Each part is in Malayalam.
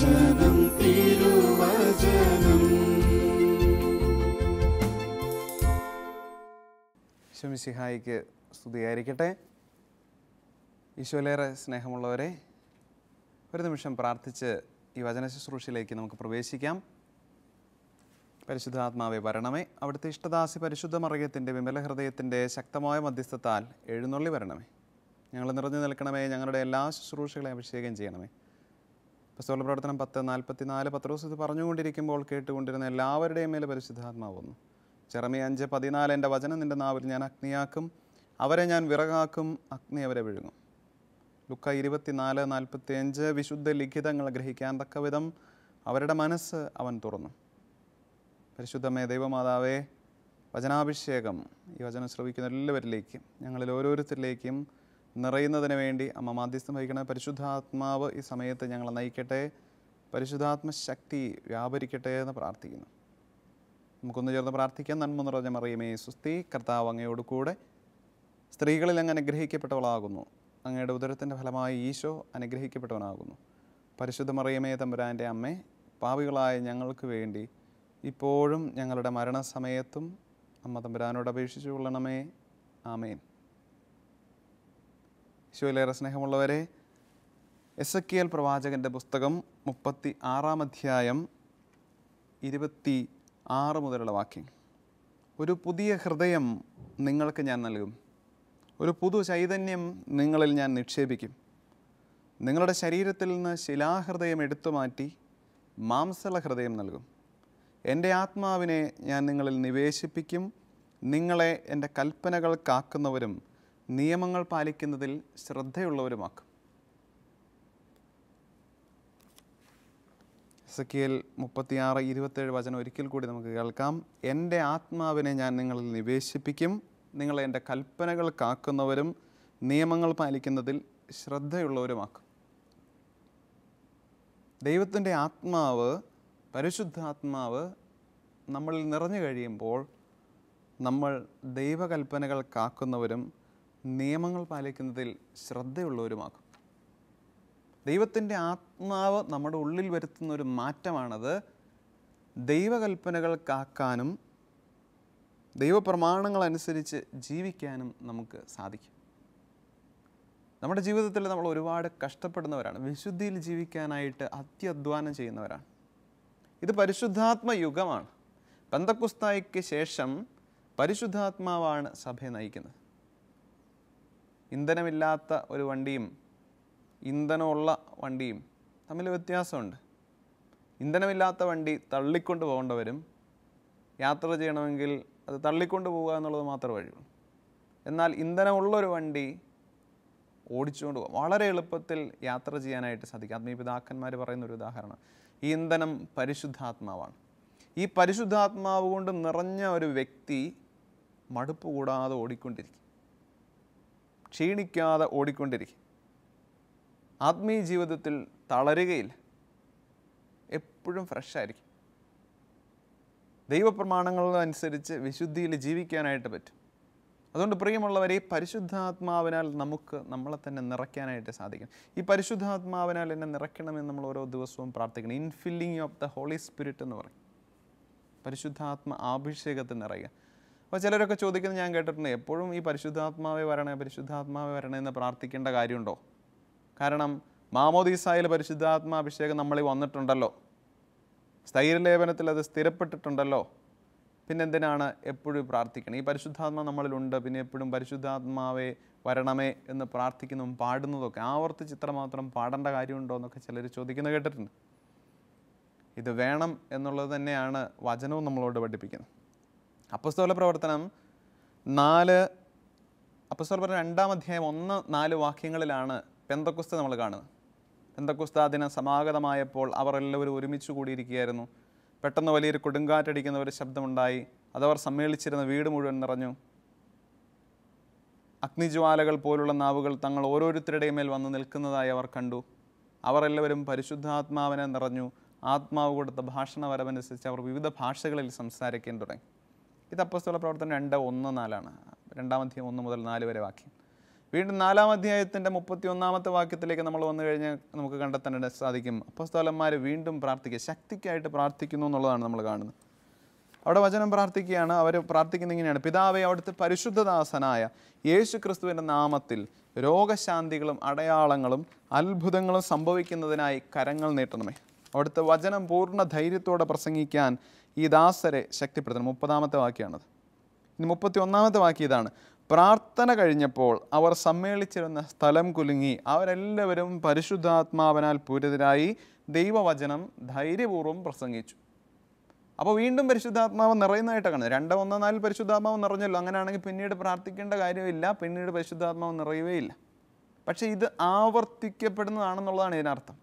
തിരുവചനം തിരുവചനം ഈശോമിസിഹായിക്ക് സ്തുതിയായിരിക്കട്ടെ ഈശോലേറെ സ്നേഹമുള്ളവരെ ഒരു നിമിഷം പ്രാർത്ഥിച്ച് ഈ വചന ശുശ്രൂഷയിലേക്ക് നമുക്ക് പ്രവേശിക്കാം പരിശുദ്ധാത്മാവെ വരണമേ അവിടുത്തെ ഇഷ്ടദാസി പരിശുദ്ധ മറിയത്തിൻ്റെ വിമല ഹൃദയത്തിൻ്റെ ശക്തമായ മധ്യസ്ഥത്താൽ എഴുന്നള്ളി വരണമേ ഞങ്ങൾ നിറഞ്ഞു നിൽക്കണമേ ഞങ്ങളുടെ എല്ലാ ശുശ്രൂഷകളെ അഭിഷേകം ചെയ്യണമേ പസ്തോല പ്രവർത്തനം പത്ത് നാൽപ്പത്തി നാല് പത്രോസ് ഇത് പറഞ്ഞുകൊണ്ടിരിക്കുമ്പോൾ കേട്ടുകൊണ്ടിരുന്ന എല്ലാവരുടെയും മേലെ വന്നു ചെറമി അഞ്ച് പതിനാല് എൻ്റെ വചനം നിൻ്റെ നാവിൽ ഞാൻ അഗ്നിയാക്കും അവരെ ഞാൻ വിറകാക്കും അഗ്നി അവരെ വിഴുങ്ങും ലുക്ക ഇരുപത്തിനാല് നാൽപ്പത്തി അഞ്ച് വിശുദ്ധ ലിഖിതങ്ങൾ ഗ്രഹിക്കാൻ വിധം അവരുടെ മനസ്സ് അവൻ തുറന്നു പരിശുദ്ധമേ ദൈവമാതാവേ വചനാഭിഷേകം ഈ വചനം ശ്രവിക്കുന്ന എല്ലാവരിലേക്കും ഞങ്ങളിൽ ഓരോരുത്തരിലേക്കും നിറയുന്നതിന് വേണ്ടി അമ്മ മാധ്യസ്ഥം വഹിക്കണ പരിശുദ്ധാത്മാവ് ഈ സമയത്ത് ഞങ്ങളെ നയിക്കട്ടെ പരിശുദ്ധാത്മ ശക്തി വ്യാപരിക്കട്ടെ എന്ന് പ്രാർത്ഥിക്കുന്നു നമുക്കൊന്ന് ചേർന്ന് പ്രാർത്ഥിക്കാം നന്മ നിറഞ്ഞ മറിയുമേ സുസ്തി കർത്താവ് അങ്ങയോട് കൂടെ സ്ത്രീകളിൽ അങ്ങ് അനുഗ്രഹിക്കപ്പെട്ടവളാകുന്നു അങ്ങയുടെ ഉദരത്തിൻ്റെ ഫലമായി ഈശോ അനുഗ്രഹിക്കപ്പെട്ടവനാകുന്നു പരിശുദ്ധ മറിയമേ തമ്പുരാൻ്റെ അമ്മ പാവികളായ ഞങ്ങൾക്ക് വേണ്ടി ഇപ്പോഴും ഞങ്ങളുടെ മരണസമയത്തും അമ്മ തമ്പുരാനോട് അപേക്ഷിച്ചു കൊള്ളണമേ ആമേൻ ഈശോയിലേറെ സ്നേഹമുള്ളവരെ എസ് എ എൽ പ്രവാചകൻ്റെ പുസ്തകം മുപ്പത്തി ആറാം അധ്യായം ഇരുപത്തി ആറ് മുതലുള്ള വാക്യം ഒരു പുതിയ ഹൃദയം നിങ്ങൾക്ക് ഞാൻ നൽകും ഒരു പുതു ചൈതന്യം നിങ്ങളിൽ ഞാൻ നിക്ഷേപിക്കും നിങ്ങളുടെ ശരീരത്തിൽ നിന്ന് ശിലാഹൃദയം എടുത്തു മാറ്റി മാംസള ഹൃദയം നൽകും എൻ്റെ ആത്മാവിനെ ഞാൻ നിങ്ങളിൽ നിവേശിപ്പിക്കും നിങ്ങളെ എൻ്റെ കൽപ്പനകൾ കാക്കുന്നവരും നിയമങ്ങൾ പാലിക്കുന്നതിൽ ശ്രദ്ധയുള്ളവരുമാക്കും സക്കിയൽ മുപ്പത്തിയാറ് ഇരുപത്തേഴ് വചനം ഒരിക്കൽ കൂടി നമുക്ക് കേൾക്കാം എൻ്റെ ആത്മാവിനെ ഞാൻ നിങ്ങളിൽ നിവേശിപ്പിക്കും നിങ്ങൾ എൻ്റെ കൽപ്പനകൾ കാക്കുന്നവരും നിയമങ്ങൾ പാലിക്കുന്നതിൽ ശ്രദ്ധയുള്ളവരുമാക്കും ദൈവത്തിൻ്റെ ആത്മാവ് പരിശുദ്ധാത്മാവ് നമ്മളിൽ നിറഞ്ഞു കഴിയുമ്പോൾ നമ്മൾ ദൈവകൽപ്പനകൾ കാക്കുന്നവരും നിയമങ്ങൾ പാലിക്കുന്നതിൽ ശ്രദ്ധയുള്ളവരുമാക്കും ദൈവത്തിൻ്റെ ആത്മാവ് നമ്മുടെ ഉള്ളിൽ വരുത്തുന്ന ഒരു മാറ്റമാണത് ദൈവകൽപ്പനകൾ കാക്കാനും ദൈവപ്രമാണങ്ങൾ അനുസരിച്ച് ജീവിക്കാനും നമുക്ക് സാധിക്കും നമ്മുടെ ജീവിതത്തിൽ നമ്മൾ ഒരുപാട് കഷ്ടപ്പെടുന്നവരാണ് വിശുദ്ധിയിൽ ജീവിക്കാനായിട്ട് അത്യധ്വാനം ചെയ്യുന്നവരാണ് ഇത് പരിശുദ്ധാത്മ യുഗമാണ് പന്തക്കുസ്തായിക്ക് ശേഷം പരിശുദ്ധാത്മാവാണ് സഭയെ നയിക്കുന്നത് ഇന്ധനമില്ലാത്ത ഒരു വണ്ടിയും ഇന്ധനമുള്ള വണ്ടിയും തമ്മിൽ വ്യത്യാസമുണ്ട് ഇന്ധനമില്ലാത്ത വണ്ടി തള്ളിക്കൊണ്ട് പോകേണ്ടവരും യാത്ര ചെയ്യണമെങ്കിൽ അത് തള്ളിക്കൊണ്ട് പോകുക എന്നുള്ളത് മാത്രമേ വഴിയുള്ളൂ എന്നാൽ ഇന്ധനമുള്ളൊരു വണ്ടി ഓടിച്ചുകൊണ്ട് പോകാം വളരെ എളുപ്പത്തിൽ യാത്ര ചെയ്യാനായിട്ട് സാധിക്കും ആത്മീയപിതാക്കന്മാർ പറയുന്ന ഒരു ഉദാഹരണം ഈ ഇന്ധനം പരിശുദ്ധാത്മാവാണ് ഈ പരിശുദ്ധാത്മാവ് കൊണ്ട് നിറഞ്ഞ ഒരു വ്യക്തി മടുപ്പ് കൂടാതെ ഓടിക്കൊണ്ടിരിക്കും ക്ഷീണിക്കാതെ ഓടിക്കൊണ്ടിരിക്കും ആത്മീയ ജീവിതത്തിൽ തളരുകയില്ല എപ്പോഴും ഫ്രഷായിരിക്കും ദൈവപ്രമാണങ്ങളനുസരിച്ച് വിശുദ്ധിയിൽ ജീവിക്കാനായിട്ട് പറ്റും അതുകൊണ്ട് പ്രിയമുള്ളവരെ പരിശുദ്ധാത്മാവിനാൽ നമുക്ക് നമ്മളെ തന്നെ നിറയ്ക്കാനായിട്ട് സാധിക്കും ഈ പരിശുദ്ധാത്മാവിനാൽ എന്നെ നിറയ്ക്കണമെന്ന് നമ്മൾ ഓരോ ദിവസവും പ്രാർത്ഥിക്കണം infilling of the holy spirit എന്ന് പറയും പരിശുദ്ധാത്മ ആഭിഷേകത്തിൽ നിറയുക അപ്പോൾ ചിലരൊക്കെ ചോദിക്കുന്നത് ഞാൻ കേട്ടിട്ടുണ്ട് എപ്പോഴും ഈ പരിശുദ്ധാത്മാവെ വരണേ പരിശുദ്ധാത്മാവെ വരണേ എന്ന് പ്രാർത്ഥിക്കേണ്ട കാര്യമുണ്ടോ കാരണം മാമോദീസായിൽ പരിശുദ്ധാത്മാഭിഷേകം നമ്മളിൽ വന്നിട്ടുണ്ടല്ലോ സ്ഥൈര്യലേപനത്തിൽ അത് സ്ഥിരപ്പെട്ടിട്ടുണ്ടല്ലോ പിന്നെന്തിനാണ് എപ്പോഴും പ്രാർത്ഥിക്കണം ഈ പരിശുദ്ധാത്മ നമ്മളിലുണ്ട് പിന്നെ എപ്പോഴും പരിശുദ്ധാത്മാവെ വരണമേ എന്ന് പ്രാർത്ഥിക്കുന്നതും പാടുന്നതൊക്കെ ആവർത്തി ചിത്രം മാത്രം പാടേണ്ട കാര്യമുണ്ടോ എന്നൊക്കെ ചിലർ ചോദിക്കുന്നത് കേട്ടിട്ടുണ്ട് ഇത് വേണം എന്നുള്ളത് തന്നെയാണ് വചനവും നമ്മളോട് പഠിപ്പിക്കുന്നത് അപ്പസ്തോല പ്രവർത്തനം നാല് അപ്പസ്തോല പ്രവർത്തനം രണ്ടാം അധ്യായം ഒന്ന് നാല് വാക്യങ്ങളിലാണ് പെന്തക്കുസ്ത നമ്മൾ കാണുന്നത് പെന്തക്കുസ്ത ദിനം സമാഗതമായപ്പോൾ അവർ എല്ലാവരും ഒരുമിച്ച് കൂടിയിരിക്കുകയായിരുന്നു പെട്ടെന്ന് വലിയൊരു കൊടുങ്കാറ്റടിക്കുന്ന ഒരു ശബ്ദമുണ്ടായി അതവർ സമ്മേളിച്ചിരുന്ന വീട് മുഴുവൻ നിറഞ്ഞു അഗ്നിജ്വാലകൾ പോലുള്ള നാവുകൾ തങ്ങൾ ഓരോരുത്തരുടെയും മേൽ വന്ന് നിൽക്കുന്നതായി അവർ കണ്ടു അവർ എല്ലാവരും പരിശുദ്ധാത്മാവിനെ നിറഞ്ഞു ആത്മാവ് കൊടുത്ത ഭാഷണ വരവനുസരിച്ച് അവർ വിവിധ ഭാഷകളിൽ സംസാരിക്കാൻ തുടങ്ങി ഇത് അപ്പസ്തോല പ്രവർത്തനം രണ്ട് ഒന്ന് നാലാണ് അധ്യായം ഒന്ന് മുതൽ നാല് വരെ വാക്യം വീണ്ടും നാലാം അധ്യായത്തിൻ്റെ മുപ്പത്തി ഒന്നാമത്തെ വാക്യത്തിലേക്ക് നമ്മൾ വന്നു കഴിഞ്ഞാൽ നമുക്ക് കണ്ടെത്താൻ സാധിക്കും അപ്പസ്തോലന്മാർ വീണ്ടും പ്രാർത്ഥിക്കുക ശക്തിക്കായിട്ട് പ്രാർത്ഥിക്കുന്നു എന്നുള്ളതാണ് നമ്മൾ കാണുന്നത് അവിടെ വചനം പ്രാർത്ഥിക്കുകയാണ് അവർ പ്രാർത്ഥിക്കുന്ന ഇങ്ങനെയാണ് പിതാവെ അവിടുത്തെ പരിശുദ്ധദാസനായ യേശു ക്രിസ്തുവിൻ്റെ നാമത്തിൽ രോഗശാന്തികളും അടയാളങ്ങളും അത്ഭുതങ്ങളും സംഭവിക്കുന്നതിനായി കരങ്ങൾ നീട്ടണമേ അവിടുത്തെ വചനം പൂർണ്ണ ധൈര്യത്തോടെ പ്രസംഗിക്കാൻ ഈ ദാസരെ ശക്തിപ്പെടുത്തണം മുപ്പതാമത്തെ വാക്യാണത് ഇനി മുപ്പത്തി ഒന്നാമത്തെ വാക്യം ഇതാണ് പ്രാർത്ഥന കഴിഞ്ഞപ്പോൾ അവർ സമ്മേളിച്ചിരുന്ന സ്ഥലം കുലുങ്ങി അവരെല്ലാവരും പരിശുദ്ധാത്മാവനാൽ പൂരിതരായി ദൈവവചനം ധൈര്യപൂർവ്വം പ്രസംഗിച്ചു അപ്പോൾ വീണ്ടും പരിശുദ്ധാത്മാവ് നിറയുന്നതായിട്ടാണ് രണ്ട് ഒന്നോ നാലിൽ പരിശുദ്ധാത്മാവ് നിറഞ്ഞല്ലോ അങ്ങനെയാണെങ്കിൽ പിന്നീട് പ്രാർത്ഥിക്കേണ്ട കാര്യമില്ല പിന്നീട് പരിശുദ്ധാത്മാവ് നിറയുകയില്ല പക്ഷേ ഇത് ആവർത്തിക്കപ്പെടുന്നതാണെന്നുള്ളതാണ് ഇതിനർത്ഥം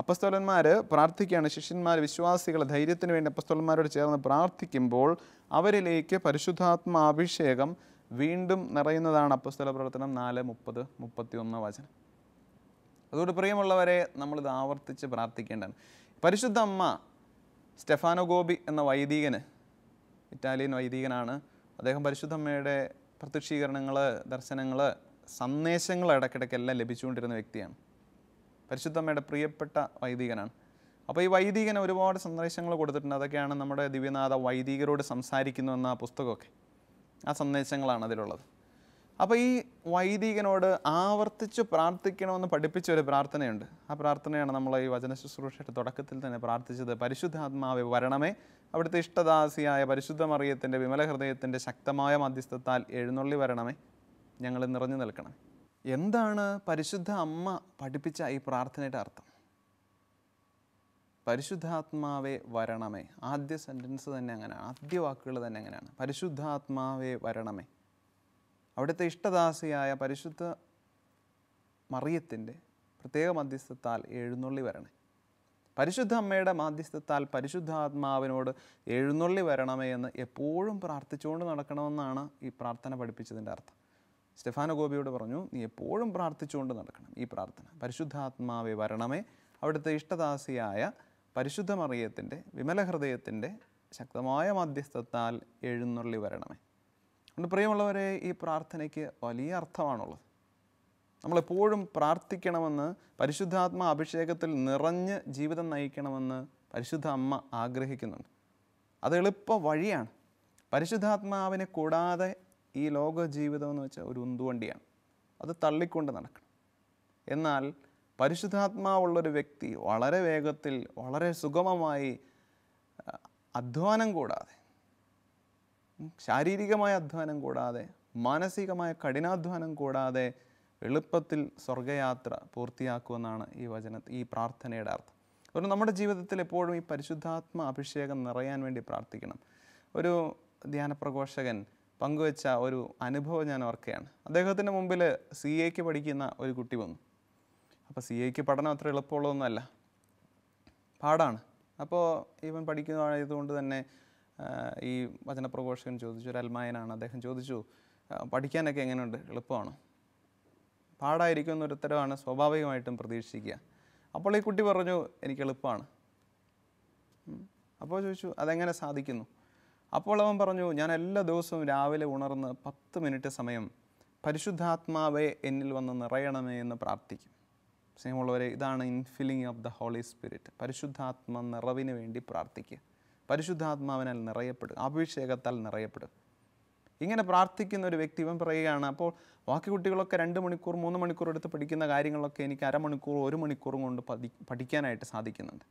അപ്പസ്തോലന്മാർ പ്രാർത്ഥിക്കുകയാണ് ശിഷ്യന്മാർ വിശ്വാസികളെ ധൈര്യത്തിന് വേണ്ടി അപ്പസ്തോലന്മാരോട് ചേർന്ന് പ്രാർത്ഥിക്കുമ്പോൾ അവരിലേക്ക് അഭിഷേകം വീണ്ടും നിറയുന്നതാണ് അപ്പസ്തല പ്രവർത്തനം നാല് മുപ്പത് മുപ്പത്തി ഒന്ന് വചനം അതുകൊണ്ട് പ്രിയമുള്ളവരെ നമ്മളിത് ആവർത്തിച്ച് പ്രാർത്ഥിക്കേണ്ടതാണ് പരിശുദ്ധ അമ്മ സ്റ്റെഫാനോ ഗോപി എന്ന വൈദികന് ഇറ്റാലിയൻ വൈദികനാണ് അദ്ദേഹം പരിശുദ്ധമ്മയുടെ പ്രത്യക്ഷീകരണങ്ങൾ ദർശനങ്ങൾ സന്ദേശങ്ങൾ ഇടയ്ക്കിടയ്ക്കെല്ലാം ലഭിച്ചുകൊണ്ടിരുന്ന വ്യക്തിയാണ് പരിശുദ്ധമ്മയുടെ പ്രിയപ്പെട്ട വൈദികനാണ് അപ്പോൾ ഈ വൈദികൻ ഒരുപാട് സന്ദേശങ്ങൾ കൊടുത്തിട്ടുണ്ട് അതൊക്കെയാണ് നമ്മുടെ ദിവ്യനാഥ വൈദികരോട് സംസാരിക്കുന്നു എന്ന പുസ്തകമൊക്കെ ആ സന്ദേശങ്ങളാണ് അതിലുള്ളത് അപ്പോൾ ഈ വൈദികനോട് ആവർത്തിച്ച് പ്രാർത്ഥിക്കണമെന്ന് പഠിപ്പിച്ച ഒരു പ്രാർത്ഥനയുണ്ട് ആ പ്രാർത്ഥനയാണ് നമ്മൾ ഈ വചന ശുശ്രൂഷയുടെ തുടക്കത്തിൽ തന്നെ പ്രാർത്ഥിച്ചത് പരിശുദ്ധാത്മാവെ വരണമേ അവിടുത്തെ ഇഷ്ടദാസിയായ പരിശുദ്ധമറിയത്തിൻ്റെ വിമല ഹൃദയത്തിൻ്റെ ശക്തമായ മധ്യസ്ഥത്താൽ എഴുന്നള്ളി വരണമേ ഞങ്ങൾ നിറഞ്ഞു നിൽക്കണമേ എന്താണ് പരിശുദ്ധ അമ്മ പഠിപ്പിച്ച ഈ പ്രാർത്ഥനയുടെ അർത്ഥം പരിശുദ്ധാത്മാവേ വരണമേ ആദ്യ സെൻറ്റൻസ് തന്നെ അങ്ങനെയാണ് ആദ്യ വാക്കുകൾ തന്നെ അങ്ങനെയാണ് പരിശുദ്ധാത്മാവേ വരണമേ അവിടുത്തെ ഇഷ്ടദാസിയായ പരിശുദ്ധ മറിയത്തിൻ്റെ പ്രത്യേക മധ്യസ്ഥത്താൽ എഴുന്നള്ളി വരണേ പരിശുദ്ധ അമ്മയുടെ മാധ്യസ്ഥത്താൽ പരിശുദ്ധാത്മാവിനോട് എഴുന്നള്ളി വരണമേ എന്ന് എപ്പോഴും പ്രാർത്ഥിച്ചുകൊണ്ട് നടക്കണമെന്നാണ് ഈ പ്രാർത്ഥന പഠിപ്പിച്ചതിൻ്റെ അർത്ഥം സ്റ്റെഫാനോ ഗോപിയോട് പറഞ്ഞു നീ എപ്പോഴും പ്രാർത്ഥിച്ചുകൊണ്ട് നടക്കണം ഈ പ്രാർത്ഥന പരിശുദ്ധാത്മാവെ വരണമേ അവിടുത്തെ ഇഷ്ടദാസിയായ പരിശുദ്ധ മറിയത്തിൻ്റെ വിമല ഹൃദയത്തിൻ്റെ ശക്തമായ മധ്യസ്ഥത്താൽ എഴുന്നള്ളി വരണമേ അതുകൊണ്ട് പ്രിയമുള്ളവരെ ഈ പ്രാർത്ഥനയ്ക്ക് വലിയ അർത്ഥമാണുള്ളത് നമ്മളെപ്പോഴും പ്രാർത്ഥിക്കണമെന്ന് പരിശുദ്ധാത്മ അഭിഷേകത്തിൽ നിറഞ്ഞ് ജീവിതം നയിക്കണമെന്ന് പരിശുദ്ധ അമ്മ ആഗ്രഹിക്കുന്നുണ്ട് അത് എളുപ്പ വഴിയാണ് പരിശുദ്ധാത്മാവിനെ കൂടാതെ ഈ ലോക ജീവിതം എന്ന് വെച്ചാൽ ഒരു ഉന്തുവണ്ടിയാണ് അത് തള്ളിക്കൊണ്ട് നടക്കണം എന്നാൽ പരിശുദ്ധാത്മാവുള്ളൊരു വ്യക്തി വളരെ വേഗത്തിൽ വളരെ സുഗമമായി അധ്വാനം കൂടാതെ ശാരീരികമായ അധ്വാനം കൂടാതെ മാനസികമായ കഠിനാധ്വാനം കൂടാതെ എളുപ്പത്തിൽ സ്വർഗയാത്ര പൂർത്തിയാക്കുമെന്നാണ് ഈ വചന ഈ പ്രാർത്ഥനയുടെ അർത്ഥം ഒരു നമ്മുടെ ജീവിതത്തിൽ എപ്പോഴും ഈ പരിശുദ്ധാത്മ അഭിഷേകം നിറയാൻ വേണ്ടി പ്രാർത്ഥിക്കണം ഒരു ധ്യാനപ്രഘോഷകൻ പങ്കുവെച്ച ഒരു അനുഭവം ഞാൻ ഓർക്കുകയാണ് അദ്ദേഹത്തിൻ്റെ മുമ്പിൽ സി എക്ക് പഠിക്കുന്ന ഒരു കുട്ടി വന്നു അപ്പോൾ സി എക്ക് പഠനം അത്ര എളുപ്പമുള്ളതൊന്നുമല്ല പാടാണ് അപ്പോൾ ഇവൻ പഠിക്കുന്നതായതുകൊണ്ട് തന്നെ ഈ വചനപ്രഘോഷകൻ ചോദിച്ചു ഒരു അൽമായനാണ് അദ്ദേഹം ചോദിച്ചു പഠിക്കാനൊക്കെ എങ്ങനെയുണ്ട് എളുപ്പമാണ് പാടായിരിക്കും എന്നൊരു ഉത്തരവാണ് സ്വാഭാവികമായിട്ടും പ്രതീക്ഷിക്കുക അപ്പോൾ ഈ കുട്ടി പറഞ്ഞു എനിക്ക് എളുപ്പമാണ് അപ്പോൾ ചോദിച്ചു അതെങ്ങനെ സാധിക്കുന്നു അപ്പോൾ അവൻ പറഞ്ഞു ഞാൻ എല്ലാ ദിവസവും രാവിലെ ഉണർന്ന് പത്ത് മിനിറ്റ് സമയം പരിശുദ്ധാത്മാവെ എന്നിൽ വന്ന് നിറയണമേ എന്ന് പ്രാർത്ഥിക്കും സ്നേഹമുള്ളവരെ ഇതാണ് infilling of the holy spirit പരിശുദ്ധാത്മ നിറവിന് വേണ്ടി പ്രാർത്ഥിക്കുക പരിശുദ്ധാത്മാവിനാൽ നിറയപ്പെടുക അഭിഷേകത്താൽ നിറയപ്പെടുക ഇങ്ങനെ പ്രാർത്ഥിക്കുന്ന ഒരു വ്യക്തി ഇവൻ പറയുകയാണ് അപ്പോൾ ബാക്കി കുട്ടികളൊക്കെ രണ്ട് മണിക്കൂർ മൂന്ന് മണിക്കൂർ എടുത്ത് പഠിക്കുന്ന കാര്യങ്ങളൊക്കെ എനിക്ക് അരമണിക്കൂർ ഒരു മണിക്കൂറും കൊണ്ട് പഠിക്കാനായിട്ട് സാധിക്കുന്നുണ്ട്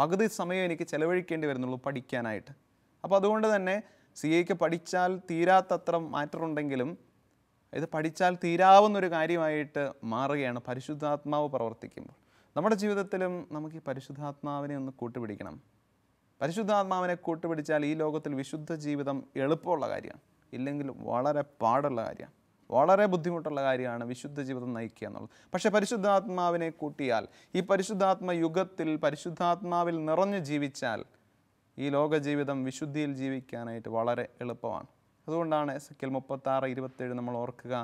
പകുതി സമയം എനിക്ക് ചെലവഴിക്കേണ്ടി വരുന്നുള്ളൂ പഠിക്കാനായിട്ട് അപ്പോൾ അതുകൊണ്ട് തന്നെ സി എക്ക് പഠിച്ചാൽ തീരാത്തത്ര മാറ്ററുണ്ടെങ്കിലും ഇത് പഠിച്ചാൽ തീരാവുന്നൊരു കാര്യമായിട്ട് മാറുകയാണ് പരിശുദ്ധാത്മാവ് പ്രവർത്തിക്കുമ്പോൾ നമ്മുടെ ജീവിതത്തിലും നമുക്ക് ഈ പരിശുദ്ധാത്മാവിനെ ഒന്ന് കൂട്ടുപിടിക്കണം പരിശുദ്ധാത്മാവിനെ കൂട്ടുപിടിച്ചാൽ ഈ ലോകത്തിൽ വിശുദ്ധ ജീവിതം എളുപ്പമുള്ള കാര്യമാണ് ഇല്ലെങ്കിൽ വളരെ പാടുള്ള കാര്യമാണ് വളരെ ബുദ്ധിമുട്ടുള്ള കാര്യമാണ് വിശുദ്ധ ജീവിതം നയിക്കുക എന്നുള്ളത് പക്ഷേ പരിശുദ്ധാത്മാവിനെ കൂട്ടിയാൽ ഈ പരിശുദ്ധാത്മ യുഗത്തിൽ പരിശുദ്ധാത്മാവിൽ നിറഞ്ഞു ജീവിച്ചാൽ ഈ ലോക ജീവിതം വിശുദ്ധിയിൽ ജീവിക്കാനായിട്ട് വളരെ എളുപ്പമാണ് അതുകൊണ്ടാണ് സക്കിൽ മുപ്പത്താറ് ഇരുപത്തേഴ് നമ്മൾ ഓർക്കുക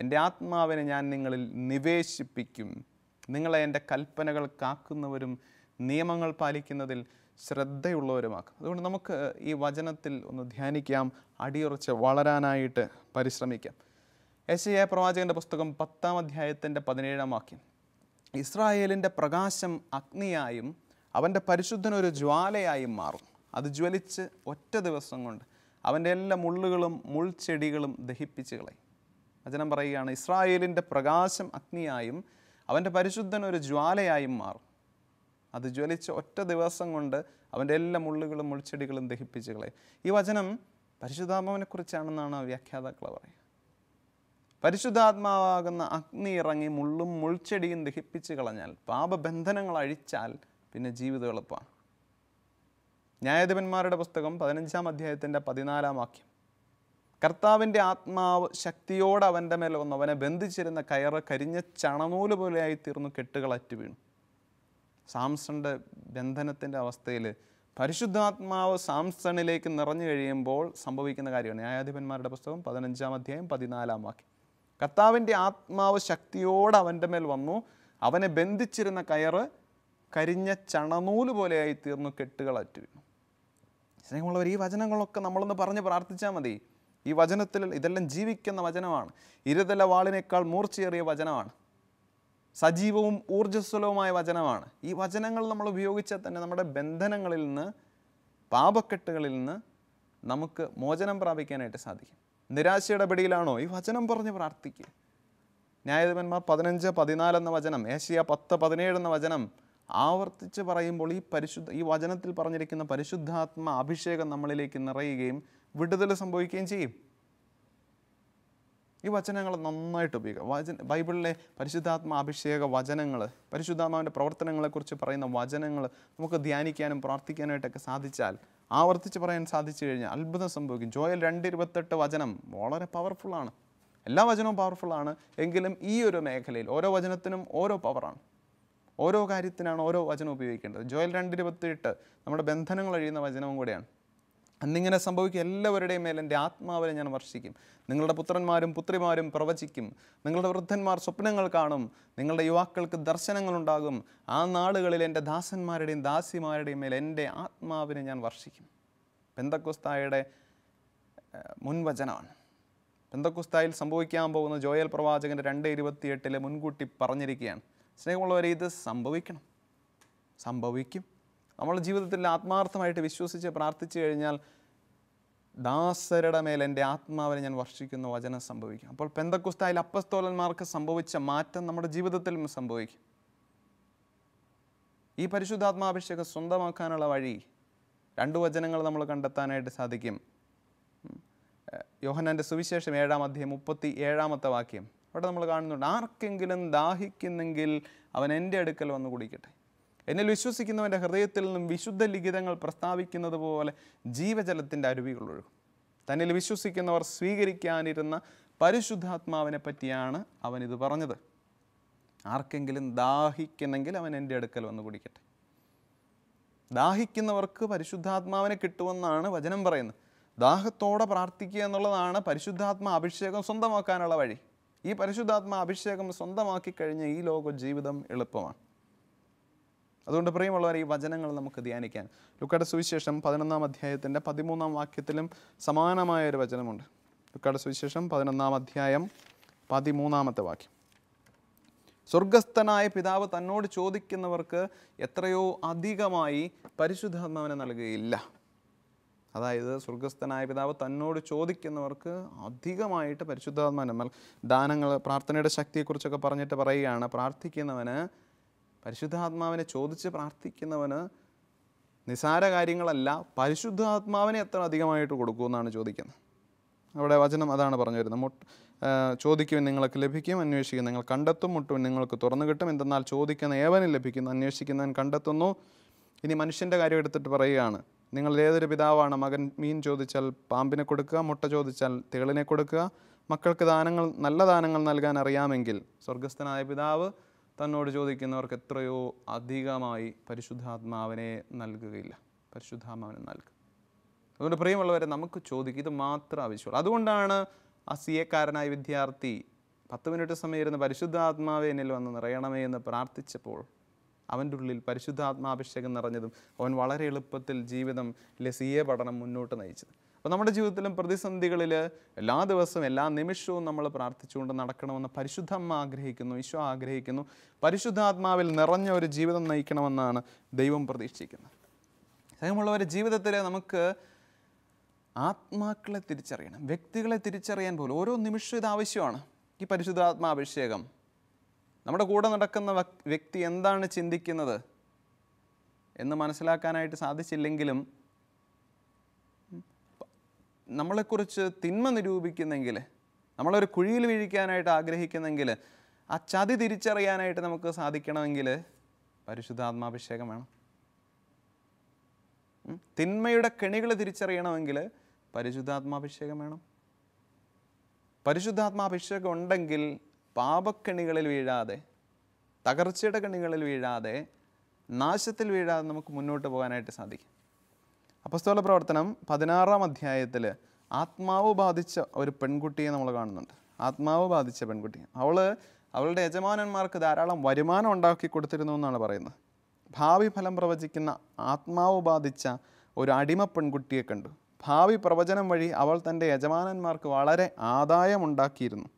എൻ്റെ ആത്മാവിനെ ഞാൻ നിങ്ങളിൽ നിവേശിപ്പിക്കും നിങ്ങളെ എൻ്റെ കൽപ്പനകൾ കാക്കുന്നവരും നിയമങ്ങൾ പാലിക്കുന്നതിൽ ശ്രദ്ധയുള്ളവരുമാക്കും അതുകൊണ്ട് നമുക്ക് ഈ വചനത്തിൽ ഒന്ന് ധ്യാനിക്കാം അടിയുറച്ച് വളരാനായിട്ട് പരിശ്രമിക്കാം എസ് എ പ്രവാചകൻ്റെ പുസ്തകം പത്താം അധ്യായത്തിൻ്റെ പതിനേഴാം വാക്യം ഇസ്രായേലിൻ്റെ പ്രകാശം അഗ്നിയായും അവൻ്റെ പരിശുദ്ധനൊരു ജ്വാലയായും മാറും അത് ജ്വലിച്ച് ഒറ്റ ദിവസം കൊണ്ട് അവൻ്റെ എല്ലാ മുള്ളുകളും മുൾച്ചെടികളും ദഹിപ്പിച്ച് കളയും വചനം പറയുകയാണ് ഇസ്രായേലിൻ്റെ പ്രകാശം അഗ്നിയായും അവൻ്റെ പരിശുദ്ധൻ ഒരു ജ്വാലയായും മാറും അത് ജ്വലിച്ച് ഒറ്റ ദിവസം കൊണ്ട് അവൻ്റെ എല്ലാ മുള്ളുകളും മുൾച്ചെടികളും ദഹിപ്പിച്ച് കളയും ഈ വചനം പരിശുദ്ധാത്മാവിനെക്കുറിച്ചാണെന്നാണ് വ്യാഖ്യാതാക്കൾ പറയുക പരിശുദ്ധാത്മാവാകുന്ന അഗ്നി ഇറങ്ങി മുള്ളും മുൾച്ചെടിയും ദഹിപ്പിച്ച് കളഞ്ഞാൽ പാപബന്ധനങ്ങൾ അഴിച്ചാൽ പിന്നെ ജീവിതം എളുപ്പമാണ് ന്യായാധിപന്മാരുടെ പുസ്തകം പതിനഞ്ചാം അധ്യായത്തിൻ്റെ പതിനാലാം വാക്യം കർത്താവിൻ്റെ ആത്മാവ് ശക്തിയോടെ അവൻ്റെ മേൽ വന്നു അവനെ ബന്ധിച്ചിരുന്ന കയറ് കരിഞ്ഞ ചണനൂല് പോലെയായി തീർന്നു കെട്ടുകളറ്റു വീണു സാംസണിൻ്റെ ബന്ധനത്തിൻ്റെ അവസ്ഥയിൽ പരിശുദ്ധാത്മാവ് സാംസണിലേക്ക് നിറഞ്ഞു കഴിയുമ്പോൾ സംഭവിക്കുന്ന കാര്യമാണ് ന്യായാധിപന്മാരുടെ പുസ്തകം പതിനഞ്ചാം അധ്യായം പതിനാലാം വാക്യം കർത്താവിൻ്റെ ആത്മാവ് ശക്തിയോടെ അവൻ്റെ മേൽ വന്നു അവനെ ബന്ധിച്ചിരുന്ന കയറ് കരിഞ്ഞ ചണനൂല് പോലെയായി തീർന്നു കെട്ടുകളറ്റു വീണു സ്നേഹമുള്ളവർ ഈ വചനങ്ങളൊക്കെ നമ്മളൊന്ന് പറഞ്ഞ് പ്രാർത്ഥിച്ചാൽ മതി ഈ വചനത്തിൽ ഇതെല്ലാം ജീവിക്കുന്ന വചനമാണ് ഇരുതല വാളിനേക്കാൾ മൂർച്ചയേറിയ വചനമാണ് സജീവവും ഊർജ്ജസ്വലവുമായ വചനമാണ് ഈ വചനങ്ങൾ നമ്മൾ ഉപയോഗിച്ചാൽ തന്നെ നമ്മുടെ ബന്ധനങ്ങളിൽ നിന്ന് പാപക്കെട്ടുകളിൽ നിന്ന് നമുക്ക് മോചനം പ്രാപിക്കാനായിട്ട് സാധിക്കും നിരാശയുടെ പിടിയിലാണോ ഈ വചനം പറഞ്ഞ് പ്രാർത്ഥിക്കുക ന്യായധിപന്മാർ പതിനഞ്ച് എന്ന വചനം ഏഷ്യ പത്ത് പതിനേഴ് എന്ന വചനം ആവർത്തിച്ച് പറയുമ്പോൾ ഈ പരിശുദ്ധ ഈ വചനത്തിൽ പറഞ്ഞിരിക്കുന്ന പരിശുദ്ധാത്മ അഭിഷേകം നമ്മളിലേക്ക് നിറയുകയും വിടുതൽ സംഭവിക്കുകയും ചെയ്യും ഈ വചനങ്ങൾ നന്നായിട്ട് ഉപയോഗിക്കുക വച ബൈബിളിലെ പരിശുദ്ധാത്മ അഭിഷേക വചനങ്ങൾ പരിശുദ്ധാത്മാവിൻ്റെ പ്രവർത്തനങ്ങളെക്കുറിച്ച് പറയുന്ന വചനങ്ങൾ നമുക്ക് ധ്യാനിക്കാനും പ്രാർത്ഥിക്കാനായിട്ടൊക്കെ സാധിച്ചാൽ ആവർത്തിച്ച് പറയാൻ സാധിച്ചു കഴിഞ്ഞാൽ അത്ഭുതം സംഭവിക്കും ജോയൽ രണ്ട് ഇരുപത്തെട്ട് വചനം വളരെ പവർഫുള്ളാണ് എല്ലാ വചനവും പവർഫുള്ളാണ് എങ്കിലും ഈ ഒരു മേഖലയിൽ ഓരോ വചനത്തിനും ഓരോ പവറാണ് ഓരോ കാര്യത്തിനാണ് ഓരോ വചനം ഉപയോഗിക്കേണ്ടത് ജോയൽ രണ്ടിരുപത്തിയെട്ട് നമ്മുടെ ബന്ധനങ്ങൾ അഴിയുന്ന വചനവും കൂടെയാണ് അന്നിങ്ങനെ സംഭവിക്കുക എല്ലാവരുടെയും മേലെ എൻ്റെ ആത്മാവിനെ ഞാൻ വർഷിക്കും നിങ്ങളുടെ പുത്രന്മാരും പുത്രിമാരും പ്രവചിക്കും നിങ്ങളുടെ വൃദ്ധന്മാർ സ്വപ്നങ്ങൾ കാണും നിങ്ങളുടെ യുവാക്കൾക്ക് ദർശനങ്ങളുണ്ടാകും ആ നാളുകളിൽ എൻ്റെ ദാസന്മാരുടെയും ദാസിമാരുടെയും മേലെ എൻ്റെ ആത്മാവിനെ ഞാൻ വർഷിക്കും പെന്തക്കുസ്തായുടെ മുൻവചനമാണ് പെന്തക്കുസ്തായിൽ സംഭവിക്കാൻ പോകുന്ന ജോയൽ പ്രവാചകൻ്റെ രണ്ട് ഇരുപത്തിയെട്ടിലെ മുൻകൂട്ടി പറഞ്ഞിരിക്കുകയാണ് സ്നേഹമുള്ളവരെ ഇത് സംഭവിക്കണം സംഭവിക്കും നമ്മൾ ജീവിതത്തിൽ ആത്മാർത്ഥമായിട്ട് വിശ്വസിച്ച് പ്രാർത്ഥിച്ചു കഴിഞ്ഞാൽ ദാസരുടെ മേൽ എൻ്റെ ആത്മാവിനെ ഞാൻ വർഷിക്കുന്ന വചനം സംഭവിക്കും അപ്പോൾ പെന്തക്കുസ്തായിൽ അപ്പസ്തോലന്മാർക്ക് സംഭവിച്ച മാറ്റം നമ്മുടെ ജീവിതത്തിലും സംഭവിക്കും ഈ പരിശുദ്ധാത്മാഭിഷേകം സ്വന്തമാക്കാനുള്ള വഴി രണ്ട് വചനങ്ങൾ നമ്മൾ കണ്ടെത്താനായിട്ട് സാധിക്കും യോഹനാൻ്റെ സുവിശേഷം ഏഴാം അധ്യയം മുപ്പത്തി ഏഴാമത്തെ വാക്യം അവിടെ നമ്മൾ കാണുന്നുണ്ട് ആർക്കെങ്കിലും ദാഹിക്കുന്നെങ്കിൽ അവൻ എൻ്റെ അടുക്കൽ വന്ന് കുടിക്കട്ടെ എന്നിൽ വിശ്വസിക്കുന്നവൻ്റെ ഹൃദയത്തിൽ നിന്നും വിശുദ്ധ ലിഖിതങ്ങൾ പ്രസ്താവിക്കുന്നത് പോലെ ജീവജലത്തിൻ്റെ അരുവികൾ ഒഴുകും തന്നിൽ വിശ്വസിക്കുന്നവർ സ്വീകരിക്കാനിരുന്ന പരിശുദ്ധാത്മാവിനെ പറ്റിയാണ് അവനിത് പറഞ്ഞത് ആർക്കെങ്കിലും ദാഹിക്കുന്നെങ്കിൽ അവൻ എൻ്റെ അടുക്കൽ വന്ന് കുടിക്കട്ടെ ദാഹിക്കുന്നവർക്ക് പരിശുദ്ധാത്മാവിനെ കിട്ടുമെന്നാണ് വചനം പറയുന്നത് ദാഹത്തോടെ പ്രാർത്ഥിക്കുക എന്നുള്ളതാണ് പരിശുദ്ധാത്മാ അഭിഷേകം സ്വന്തമാക്കാനുള്ള വഴി ഈ പരിശുദ്ധാത്മാ അഭിഷേകം സ്വന്തമാക്കി കഴിഞ്ഞ ഈ ലോക ജീവിതം എളുപ്പമാണ് അതുകൊണ്ട് പ്രിയമുള്ളവർ ഈ വചനങ്ങൾ നമുക്ക് ധ്യാനിക്കാൻ ലുക്കട സുവിശേഷം പതിനൊന്നാം അധ്യായത്തിൻ്റെ പതിമൂന്നാം വാക്യത്തിലും സമാനമായ ഒരു വചനമുണ്ട് ലുക്കട സുവിശേഷം പതിനൊന്നാം അധ്യായം പതിമൂന്നാമത്തെ വാക്യം സ്വർഗസ്ഥനായ പിതാവ് തന്നോട് ചോദിക്കുന്നവർക്ക് എത്രയോ അധികമായി പരിശുദ്ധാത്മാവിനെ നൽകുകയില്ല അതായത് സ്വർഗസ്ഥനായ പിതാവ് തന്നോട് ചോദിക്കുന്നവർക്ക് അധികമായിട്ട് പരിശുദ്ധാത്മാ നമ്മൾ ദാനങ്ങൾ പ്രാർത്ഥനയുടെ ശക്തിയെക്കുറിച്ചൊക്കെ പറഞ്ഞിട്ട് പറയുകയാണ് പ്രാർത്ഥിക്കുന്നവന് പരിശുദ്ധാത്മാവിനെ ചോദിച്ച് പ്രാർത്ഥിക്കുന്നവന് നിസാര കാര്യങ്ങളല്ല പരിശുദ്ധാത്മാവിനെ എത്ര അധികമായിട്ട് കൊടുക്കുമെന്നാണ് ചോദിക്കുന്നത് അവിടെ വചനം അതാണ് പറഞ്ഞു വരുന്നത് മുട്ട് ചോദിക്കുവിൻ നിങ്ങൾക്ക് ലഭിക്കും അന്വേഷിക്കും നിങ്ങൾ കണ്ടെത്തും മുട്ടും നിങ്ങൾക്ക് തുറന്നു കിട്ടും എന്തെന്നാൽ ചോദിക്കുന്ന ഏവനും ലഭിക്കുന്നു അന്വേഷിക്കുന്നവൻ കണ്ടെത്തുന്നു ഇനി മനുഷ്യൻ്റെ കാര്യം എടുത്തിട്ട് പറയുകയാണ് നിങ്ങളിൽ ഏതൊരു പിതാവാണ് മകൻ മീൻ ചോദിച്ചാൽ പാമ്പിനെ കൊടുക്കുക മുട്ട ചോദിച്ചാൽ തേളിനെ കൊടുക്കുക മക്കൾക്ക് ദാനങ്ങൾ നല്ല ദാനങ്ങൾ നൽകാൻ അറിയാമെങ്കിൽ സ്വർഗസ്ഥനായ പിതാവ് തന്നോട് ചോദിക്കുന്നവർക്ക് എത്രയോ അധികമായി പരിശുദ്ധാത്മാവിനെ നൽകുകയില്ല പരിശുദ്ധാത്മാവിനെ നൽകും അതുകൊണ്ട് പ്രിയമുള്ളവരെ നമുക്ക് ചോദിക്കും ഇത് മാത്രം ആവശ്യമുള്ളൂ അതുകൊണ്ടാണ് ആ സി എക്കാരനായ വിദ്യാർത്ഥി പത്ത് മിനിറ്റ് സമയം ഇരുന്ന് പരിശുദ്ധാത്മാവ് എന്നിൽ വന്ന് നിറയണമേ എന്ന് പ്രാർത്ഥിച്ചപ്പോൾ അവൻ്റെ ഉള്ളിൽ പരിശുദ്ധാത്മാഭിഷേകം നിറഞ്ഞതും അവൻ വളരെ എളുപ്പത്തിൽ ജീവിതം ലസിയെ പഠനം മുന്നോട്ട് നയിച്ചത് അപ്പോൾ നമ്മുടെ ജീവിതത്തിലും പ്രതിസന്ധികളിൽ എല്ലാ ദിവസവും എല്ലാ നിമിഷവും നമ്മൾ പ്രാർത്ഥിച്ചുകൊണ്ട് നടക്കണമെന്ന് പരിശുദ്ധമ്മ ആഗ്രഹിക്കുന്നു ഈശോ ആഗ്രഹിക്കുന്നു പരിശുദ്ധാത്മാവിൽ നിറഞ്ഞ ഒരു ജീവിതം നയിക്കണമെന്നാണ് ദൈവം പ്രതീക്ഷിക്കുന്നത് സ്നേഹമുള്ളവരെ ജീവിതത്തിൽ നമുക്ക് ആത്മാക്കളെ തിരിച്ചറിയണം വ്യക്തികളെ തിരിച്ചറിയാൻ പോലും ഓരോ നിമിഷവും ഇത് ആവശ്യമാണ് ഈ പരിശുദ്ധാത്മാഭിഷേകം നമ്മുടെ കൂടെ നടക്കുന്ന വ്യക്തി എന്താണ് ചിന്തിക്കുന്നത് എന്ന് മനസ്സിലാക്കാനായിട്ട് സാധിച്ചില്ലെങ്കിലും നമ്മളെക്കുറിച്ച് തിന്മ നിരൂപിക്കുന്നെങ്കിൽ നമ്മളൊരു കുഴിയിൽ വീഴിക്കാനായിട്ട് ആഗ്രഹിക്കുന്നെങ്കിൽ ആ ചതി തിരിച്ചറിയാനായിട്ട് നമുക്ക് സാധിക്കണമെങ്കിൽ പരിശുദ്ധാത്മാഭിഷേകം വേണം തിന്മയുടെ കെണികൾ തിരിച്ചറിയണമെങ്കിൽ പരിശുദ്ധാത്മാഭിഷേകം വേണം പരിശുദ്ധാത്മാഭിഷേകം ഉണ്ടെങ്കിൽ പാപക്കെണികളിൽ വീഴാതെ തകർച്ചയുടെ കെണികളിൽ വീഴാതെ നാശത്തിൽ വീഴാതെ നമുക്ക് മുന്നോട്ട് പോകാനായിട്ട് സാധിക്കും അപസ്തോല പ്രവർത്തനം പതിനാറാം അധ്യായത്തിൽ ആത്മാവ് ബാധിച്ച ഒരു പെൺകുട്ടിയെ നമ്മൾ കാണുന്നുണ്ട് ആത്മാവ് ബാധിച്ച പെൺകുട്ടി അവൾ അവളുടെ യജമാനന്മാർക്ക് ധാരാളം വരുമാനം ഉണ്ടാക്കി കൊടുത്തിരുന്നു എന്നാണ് പറയുന്നത് ഭാവി ഫലം പ്രവചിക്കുന്ന ആത്മാവ് ബാധിച്ച ഒരു അടിമ പെൺകുട്ടിയെ കണ്ടു ഭാവി പ്രവചനം വഴി അവൾ തൻ്റെ യജമാനന്മാർക്ക് വളരെ ആദായമുണ്ടാക്കിയിരുന്നു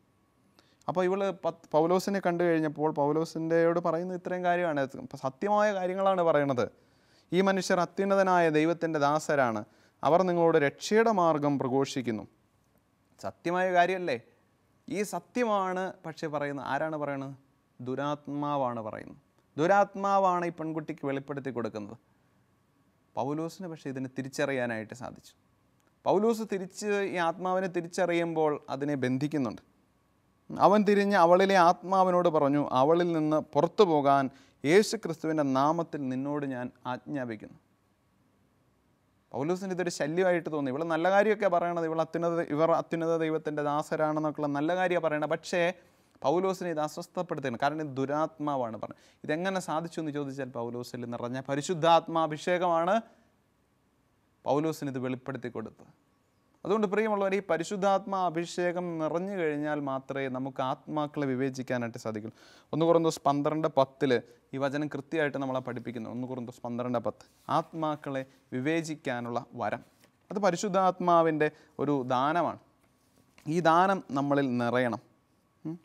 അപ്പോൾ ഇവൾ പത്ത് പൗലോസിനെ കണ്ടു കഴിഞ്ഞപ്പോൾ പൗലോസിൻ്റെയോട് പറയുന്ന ഇത്രയും കാര്യമാണ് സത്യമായ കാര്യങ്ങളാണ് പറയുന്നത് ഈ മനുഷ്യർ അത്യുന്നതനായ ദൈവത്തിൻ്റെ ദാസരാണ് അവർ നിങ്ങളോട് രക്ഷയുടെ മാർഗം പ്രഘോഷിക്കുന്നു സത്യമായ കാര്യമല്ലേ ഈ സത്യമാണ് പക്ഷേ പറയുന്നത് ആരാണ് പറയുന്നത് ദുരാത്മാവാണ് പറയുന്നത് ദുരാത്മാവാണ് ഈ പെൺകുട്ടിക്ക് വെളിപ്പെടുത്തി കൊടുക്കുന്നത് പൗലോസിന് പക്ഷേ ഇതിനെ തിരിച്ചറിയാനായിട്ട് സാധിച്ചു പൗലോസ് തിരിച്ച് ഈ ആത്മാവിനെ തിരിച്ചറിയുമ്പോൾ അതിനെ ബന്ധിക്കുന്നുണ്ട് അവൻ തിരിഞ്ഞ് അവളിലെ ആത്മാവിനോട് പറഞ്ഞു അവളിൽ നിന്ന് പുറത്തു പോകാൻ യേശു ക്രിസ്തുവിൻ്റെ നാമത്തിൽ നിന്നോട് ഞാൻ ആജ്ഞാപിക്കുന്നു പൗലൂസിന് ഇതൊരു ശല്യമായിട്ട് തോന്നി ഇവൾ നല്ല കാര്യമൊക്കെ പറയണത് ഇവൾ അത്യുന്നത ഇവർ അത്യുന്നത ദൈവത്തിൻ്റെ ദാസരാണെന്നൊക്കെയുള്ള നല്ല കാര്യമാണ് പറയണത് പക്ഷേ പൗലോസിനെ ഇത് അസ്വസ്ഥപ്പെടുത്തുകയാണ് കാരണം ഇത് ദുരാത്മാവാണ് പറഞ്ഞത് ഇതെങ്ങനെ സാധിച്ചു എന്ന് ചോദിച്ചാൽ പൗലോസിൽ നിറഞ്ഞ പരിശുദ്ധാത്മാഭിഷേകമാണ് പൗലോസിന് ഇത് വെളിപ്പെടുത്തി കൊടുത്തത് അതുകൊണ്ട് പ്രിയമുള്ളവർ ഈ പരിശുദ്ധാത്മാ അഭിഷേകം നിറഞ്ഞു കഴിഞ്ഞാൽ മാത്രമേ നമുക്ക് ആത്മാക്കളെ വിവേചിക്കാനായിട്ട് സാധിക്കുള്ളൂ ഒന്ന് കുറന്തോസ് പന്ത്രണ്ട് പത്തിൽ ഈ വചനം കൃത്യമായിട്ട് നമ്മളെ പഠിപ്പിക്കുന്നു ഒന്ന് കുറന്തോസ് പന്ത്രണ്ട് പത്ത് ആത്മാക്കളെ വിവേചിക്കാനുള്ള വരം അത് പരിശുദ്ധാത്മാവിൻ്റെ ഒരു ദാനമാണ് ഈ ദാനം നമ്മളിൽ നിറയണം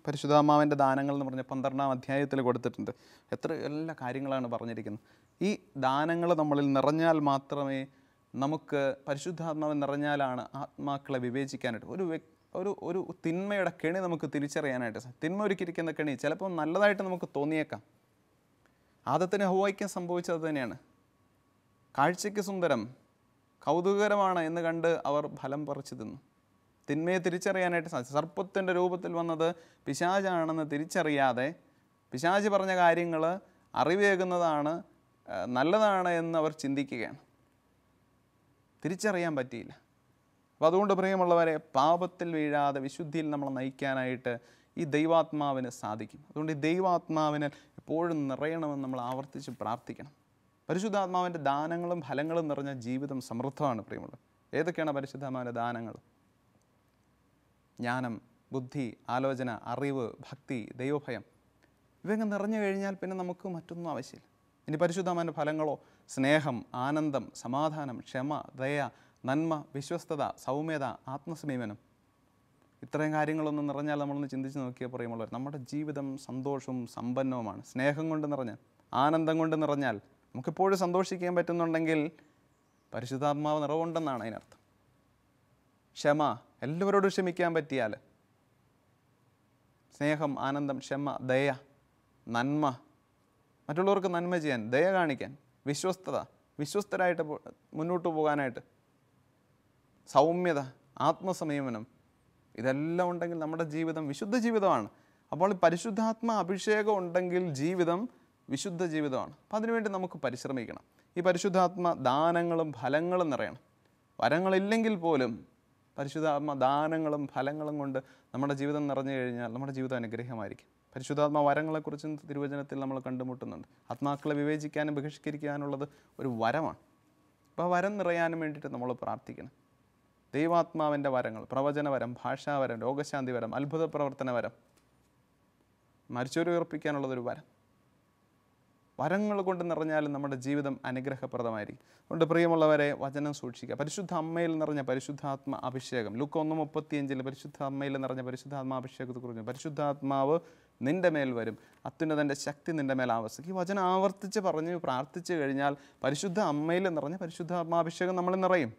പരിശുദ്ധാത്മാവിൻ്റെ ദാനങ്ങൾ എന്ന് പറഞ്ഞ പന്ത്രണ്ടാം അധ്യായത്തിൽ കൊടുത്തിട്ടുണ്ട് എത്ര എല്ലാ കാര്യങ്ങളാണ് പറഞ്ഞിരിക്കുന്നത് ഈ ദാനങ്ങൾ നമ്മളിൽ നിറഞ്ഞാൽ മാത്രമേ നമുക്ക് പരിശുദ്ധാത്മാവ് നിറഞ്ഞാലാണ് ആത്മാക്കളെ വിവേചിക്കാനായിട്ട് ഒരു ഒരു ഒരു തിന്മയുടെ കെണി നമുക്ക് തിരിച്ചറിയാനായിട്ട് തിന്മ ഒരുക്കിയിരിക്കുന്ന കെണി ചിലപ്പോൾ നല്ലതായിട്ട് നമുക്ക് തോന്നിയേക്കാം ആദത്തിന് ഹോവയ്ക്കും സംഭവിച്ചത് തന്നെയാണ് കാഴ്ചയ്ക്ക് സുന്ദരം കൗതുകകരമാണ് എന്ന് കണ്ട് അവർ ഫലം പറിച്ചു തിന്നു തിന്മയെ തിരിച്ചറിയാനായിട്ട് സാധിച്ചു സർപ്പത്തിൻ്റെ രൂപത്തിൽ വന്നത് പിശാചാണെന്ന് തിരിച്ചറിയാതെ പിശാച് പറഞ്ഞ കാര്യങ്ങൾ അറിവേകുന്നതാണ് നല്ലതാണ് എന്ന് അവർ ചിന്തിക്കുകയാണ് തിരിച്ചറിയാൻ പറ്റിയില്ല അപ്പോൾ അതുകൊണ്ട് പ്രിയമുള്ളവരെ പാപത്തിൽ വീഴാതെ വിശുദ്ധിയിൽ നമ്മൾ നയിക്കാനായിട്ട് ഈ ദൈവാത്മാവിന് സാധിക്കും അതുകൊണ്ട് ഈ ദൈവാത്മാവിന് എപ്പോഴും നിറയണമെന്ന് നമ്മൾ ആവർത്തിച്ച് പ്രാർത്ഥിക്കണം പരിശുദ്ധാത്മാവിൻ്റെ ദാനങ്ങളും ഫലങ്ങളും നിറഞ്ഞ ജീവിതം സമൃദ്ധമാണ് പ്രിയമുള്ളത് ഏതൊക്കെയാണ് പരിശുദ്ധാത്മാവിൻ്റെ ദാനങ്ങൾ ജ്ഞാനം ബുദ്ധി ആലോചന അറിവ് ഭക്തി ദൈവഭയം ഇവയൊക്കെ നിറഞ്ഞു കഴിഞ്ഞാൽ പിന്നെ നമുക്ക് മറ്റൊന്നും ആവശ്യമില്ല ഇനി പരിശുദ്ധമാൻ്റെ ഫലങ്ങളോ സ്നേഹം ആനന്ദം സമാധാനം ക്ഷമ ദയ നന്മ വിശ്വസ്തത സൗമ്യത ആത്മസമീപനം ഇത്രയും കാര്യങ്ങളൊന്നും നിറഞ്ഞാൽ നമ്മളൊന്ന് ചിന്തിച്ച് നോക്കിയാൽ പറയുമ്പോൾ നമ്മുടെ ജീവിതം സന്തോഷവും സമ്പന്നവുമാണ് സ്നേഹം കൊണ്ട് നിറഞ്ഞാൽ ആനന്ദം കൊണ്ട് നിറഞ്ഞാൽ നമുക്കെപ്പോഴും സന്തോഷിക്കാൻ പറ്റുന്നുണ്ടെങ്കിൽ പരിശുദ്ധാത്മാവ് നിറവുണ്ടെന്നാണ് അതിനർത്ഥം ക്ഷമ എല്ലാവരോടും ക്ഷമിക്കാൻ പറ്റിയാൽ സ്നേഹം ആനന്ദം ക്ഷമ ദയ നന്മ മറ്റുള്ളവർക്ക് നന്മ ചെയ്യാൻ ദയ കാണിക്കാൻ വിശ്വസ്തത വിശ്വസ്തരായിട്ട് മുന്നോട്ട് പോകാനായിട്ട് സൗമ്യത ആത്മസംയമനം ഇതെല്ലാം ഉണ്ടെങ്കിൽ നമ്മുടെ ജീവിതം വിശുദ്ധ ജീവിതമാണ് അപ്പോൾ പരിശുദ്ധാത്മ അഭിഷേകം ഉണ്ടെങ്കിൽ ജീവിതം വിശുദ്ധ ജീവിതമാണ് അപ്പം അതിനുവേണ്ടി നമുക്ക് പരിശ്രമിക്കണം ഈ പരിശുദ്ധാത്മ ദാനങ്ങളും ഫലങ്ങളും നിറയണം വരങ്ങളില്ലെങ്കിൽ പോലും പരിശുദ്ധാത്മ ദാനങ്ങളും ഫലങ്ങളും കൊണ്ട് നമ്മുടെ ജീവിതം നിറഞ്ഞു കഴിഞ്ഞാൽ നമ്മുടെ ജീവിതം അനുഗ്രഹമായിരിക്കും പരിശുദ്ധാത്മാ വരങ്ങളെക്കുറിച്ചും തിരുവചനത്തിൽ നമ്മൾ കണ്ടുമുട്ടുന്നുണ്ട് ആത്മാക്കളെ വിവേചിക്കാനും ബഹിഷ്കരിക്കാനുള്ളത് ഒരു വരമാണ് അപ്പോൾ ആ വരം നിറയാനും വേണ്ടിയിട്ട് നമ്മൾ പ്രാർത്ഥിക്കണം ദൈവാത്മാവിൻ്റെ വരങ്ങൾ പ്രവചനവരം ഭാഷാവരം രോഗശാന്തി വരം അത്ഭുത പ്രവർത്തന വരം മരിച്ചൊരു വരം വരങ്ങൾ കൊണ്ട് നിറഞ്ഞാലും നമ്മുടെ ജീവിതം അനുഗ്രഹപ്രദമായിരിക്കും അതുകൊണ്ട് പ്രിയമുള്ളവരെ വചനം സൂക്ഷിക്കുക പരിശുദ്ധ അമ്മയിൽ നിറഞ്ഞ പരിശുദ്ധാത്മ അഭിഷേകം ലുക്ക് ഒന്ന് മുപ്പത്തിയഞ്ചിൽ പരിശുദ്ധ അമ്മയിൽ നിറഞ്ഞ പരിശുദ്ധാത്മാ അഭിഷേകത്തെക്കുറിച്ച് പരിശുദ്ധാത്മാവ് നിൻ്റെ മേൽ വരും അത്യുന്നതൻ്റെ ശക്തി നിൻ്റെ മേൽ ആവർത്തിക്കും ഈ വചനം ആവർത്തിച്ച് പറഞ്ഞ് പ്രാർത്ഥിച്ചു കഴിഞ്ഞാൽ പരിശുദ്ധ അമ്മയിൽ നിറഞ്ഞ പരിശുദ്ധ ആത്മാഭിഷേകം നമ്മൾ നിറയും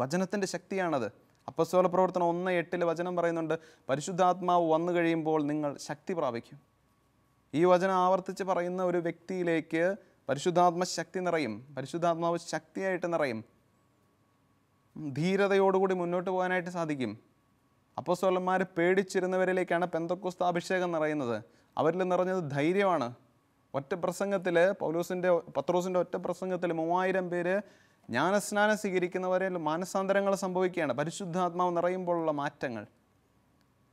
വചനത്തിൻ്റെ ശക്തിയാണത് അപ്പസ്വല പ്രവർത്തനം ഒന്ന് എട്ടിൽ വചനം പറയുന്നുണ്ട് പരിശുദ്ധാത്മാവ് വന്നു കഴിയുമ്പോൾ നിങ്ങൾ ശക്തി പ്രാപിക്കും ഈ വചനം ആവർത്തിച്ച് പറയുന്ന ഒരു വ്യക്തിയിലേക്ക് പരിശുദ്ധാത്മ ശക്തി നിറയും പരിശുദ്ധാത്മാവ് ശക്തിയായിട്ട് നിറയും ധീരതയോടുകൂടി മുന്നോട്ട് പോകാനായിട്ട് സാധിക്കും അപ്പോസ്വലന്മാർ പേടിച്ചിരുന്നവരിലേക്കാണ് പെന്തക്കുസ്ത അഭിഷേകം നിറയുന്നത് അവരിൽ നിറഞ്ഞത് ധൈര്യമാണ് ഒറ്റ പ്രസംഗത്തിൽ പൗലൂസിൻ്റെ പത്രോസിൻ്റെ ഒറ്റ പ്രസംഗത്തിൽ മൂവായിരം പേര് ജ്ഞാനസ്നാനം സ്വീകരിക്കുന്നവരിൽ മാനസാന്തരങ്ങൾ സംഭവിക്കുകയാണ് പരിശുദ്ധാത്മാവ് നിറയുമ്പോഴുള്ള മാറ്റങ്ങൾ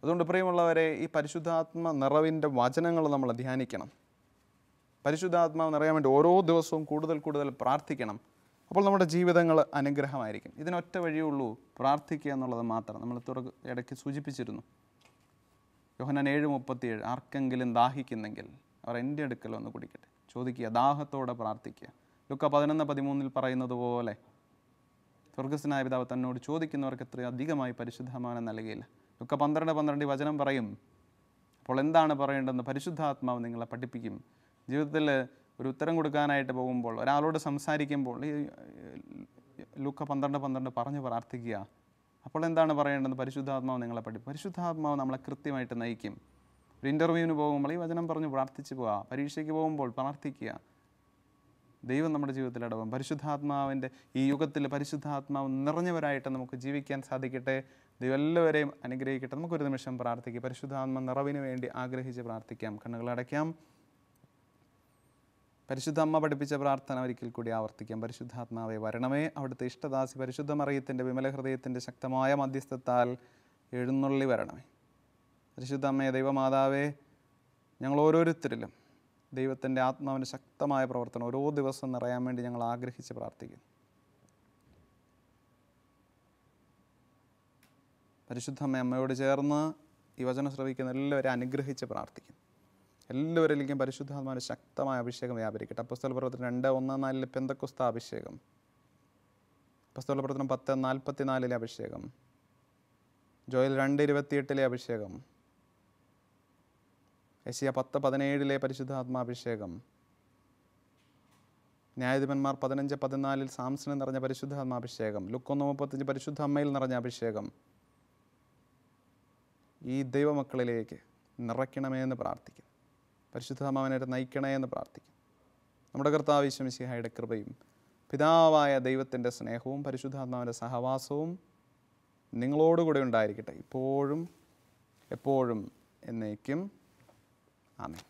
അതുകൊണ്ട് പ്രിയമുള്ളവരെ ഈ പരിശുദ്ധാത്മ നിറവിൻ്റെ വചനങ്ങൾ നമ്മൾ ധ്യാനിക്കണം പരിശുദ്ധാത്മാവ് നിറയാൻ വേണ്ടി ഓരോ ദിവസവും കൂടുതൽ കൂടുതൽ പ്രാർത്ഥിക്കണം അപ്പോൾ നമ്മുടെ ജീവിതങ്ങൾ അനുഗ്രഹമായിരിക്കും ഇതിനൊറ്റ വഴിയേ ഉള്ളൂ പ്രാർത്ഥിക്കുക എന്നുള്ളത് മാത്രം നമ്മൾ തുറക്ക് ഇടയ്ക്ക് സൂചിപ്പിച്ചിരുന്നു യോഹനൻ ഏഴ് മുപ്പത്തിയേഴ് ആർക്കെങ്കിലും ദാഹിക്കുന്നെങ്കിൽ അവർ എൻ്റെ അടുക്കൽ ഒന്ന് കുടിക്കട്ടെ ചോദിക്കുക ദാഹത്തോടെ പ്രാർത്ഥിക്കുക ലുക്ക പതിനൊന്ന് പതിമൂന്നിൽ പറയുന്നത് പോലെ സ്വർഗസ്നായ പിതാവ് തന്നോട് ചോദിക്കുന്നവർക്ക് എത്ര അധികമായി പരിശുദ്ധമാനം നൽകിയില്ല ലുക്ക പന്ത്രണ്ട് പന്ത്രണ്ട് വചനം പറയും അപ്പോൾ എന്താണ് പറയേണ്ടതെന്ന് പരിശുദ്ധാത്മാവ് നിങ്ങളെ പഠിപ്പിക്കും ജീവിതത്തിൽ ഒരു ഉത്തരം കൊടുക്കാനായിട്ട് പോകുമ്പോൾ ഒരാളോട് സംസാരിക്കുമ്പോൾ ഈ ലൂക്ക പന്ത്രണ്ട് പന്ത്രണ്ട് പറഞ്ഞ് പ്രാർത്ഥിക്കുക അപ്പോൾ എന്താണ് പറയേണ്ടത് പരിശുദ്ധാത്മാവ് നിങ്ങളെ പഠിക്കും പരിശുദ്ധാത്മാവ് നമ്മളെ കൃത്യമായിട്ട് നയിക്കും ഒരു ഇൻ്റർവ്യൂവിന് പോകുമ്പോൾ ഈ വചനം പറഞ്ഞ് പ്രാർത്ഥിച്ചു പോവുക പരീക്ഷയ്ക്ക് പോകുമ്പോൾ പ്രാർത്ഥിക്കുക ദൈവം നമ്മുടെ ജീവിതത്തിൽ ഇടപെടും പരിശുദ്ധാത്മാവിൻ്റെ ഈ യുഗത്തിൽ പരിശുദ്ധാത്മാവ് നിറഞ്ഞവരായിട്ട് നമുക്ക് ജീവിക്കാൻ സാധിക്കട്ടെ ദൈവം എല്ലാവരെയും അനുഗ്രഹിക്കട്ടെ നമുക്കൊരു നിമിഷം പ്രാർത്ഥിക്കുക പരിശുദ്ധാത്മ നിറവിന് വേണ്ടി ആഗ്രഹിച്ച് പ്രാർത്ഥിക്കാം കണ്ണുകൾ അടയ്ക്കാം പരിശുദ്ധ അമ്മ പഠിപ്പിച്ച പ്രാർത്ഥന ഒരിക്കൽ കൂടി ആവർത്തിക്കാം പരിശുദ്ധാത്മാവെ വരണമേ അവിടുത്തെ ഇഷ്ടദാസി പരിശുദ്ധ മറിയത്തിൻ്റെ വിമല ഹൃദയത്തിൻ്റെ ശക്തമായ മധ്യസ്ഥത്താൽ എഴുന്നള്ളി വരണമേ പരിശുദ്ധ അമ്മയെ ദൈവമാതാവേ ഞങ്ങൾ ഓരോരുത്തരിലും ദൈവത്തിൻ്റെ ആത്മാവിൻ്റെ ശക്തമായ പ്രവർത്തനം ഓരോ ദിവസം നിറയാൻ വേണ്ടി ഞങ്ങൾ ആഗ്രഹിച്ച് പ്രാർത്ഥിക്കുന്നു പരിശുദ്ധ അമ്മയോട് ചേർന്ന് ഈ വചനം ശ്രവിക്കുന്ന എല്ലാവരും അനുഗ്രഹിച്ച് പ്രാർത്ഥിക്കുന്നു എല്ലാവരിലേക്കും പരിശുദ്ധാത്മാവിന് ശക്തമായ അഭിഷേകം വ്യാപരിക്കട്ടെ അപ്പസ്തല പ്രവർത്തനം രണ്ട് ഒന്ന് നാലിലെ പെന്തക്കുസ്ത അഭിഷേകം അപ്പസ്തല പ്രവർത്തനം പത്ത് നാൽപ്പത്തി നാലിലെ അഭിഷേകം ജോയിൽ രണ്ട് ഇരുപത്തിയെട്ടിലെ അഭിഷേകം ഏഷ്യ പത്ത് പതിനേഴിലെ പരിശുദ്ധാത്മാഭിഷേകം ന്യായാധിപന്മാർ പതിനഞ്ച് പതിനാലിൽ സാംസണിൽ നിറഞ്ഞ പരിശുദ്ധാത്മാഭിഷേകം ലുക്കൊന്ന് മുപ്പത്തഞ്ച് പരിശുദ്ധ അമ്മയിൽ നിറഞ്ഞ അഭിഷേകം ഈ ദൈവമക്കളിലേക്ക് നിറയ്ക്കണമേ എന്ന് പ്രാർത്ഥിക്കും പരിശുദ്ധ നയിക്കണേ എന്ന് പ്രാർത്ഥിക്കും നമ്മുടെ കർത്താവ് ഈശ്വമിശിഹായുടെ കൃപയും പിതാവായ ദൈവത്തിൻ്റെ സ്നേഹവും പരിശുദ്ധാത്മാവിൻ്റെ സഹവാസവും നിങ്ങളോടുകൂടെ ഉണ്ടായിരിക്കട്ടെ ഇപ്പോഴും എപ്പോഴും എന്നേക്കും ആമേ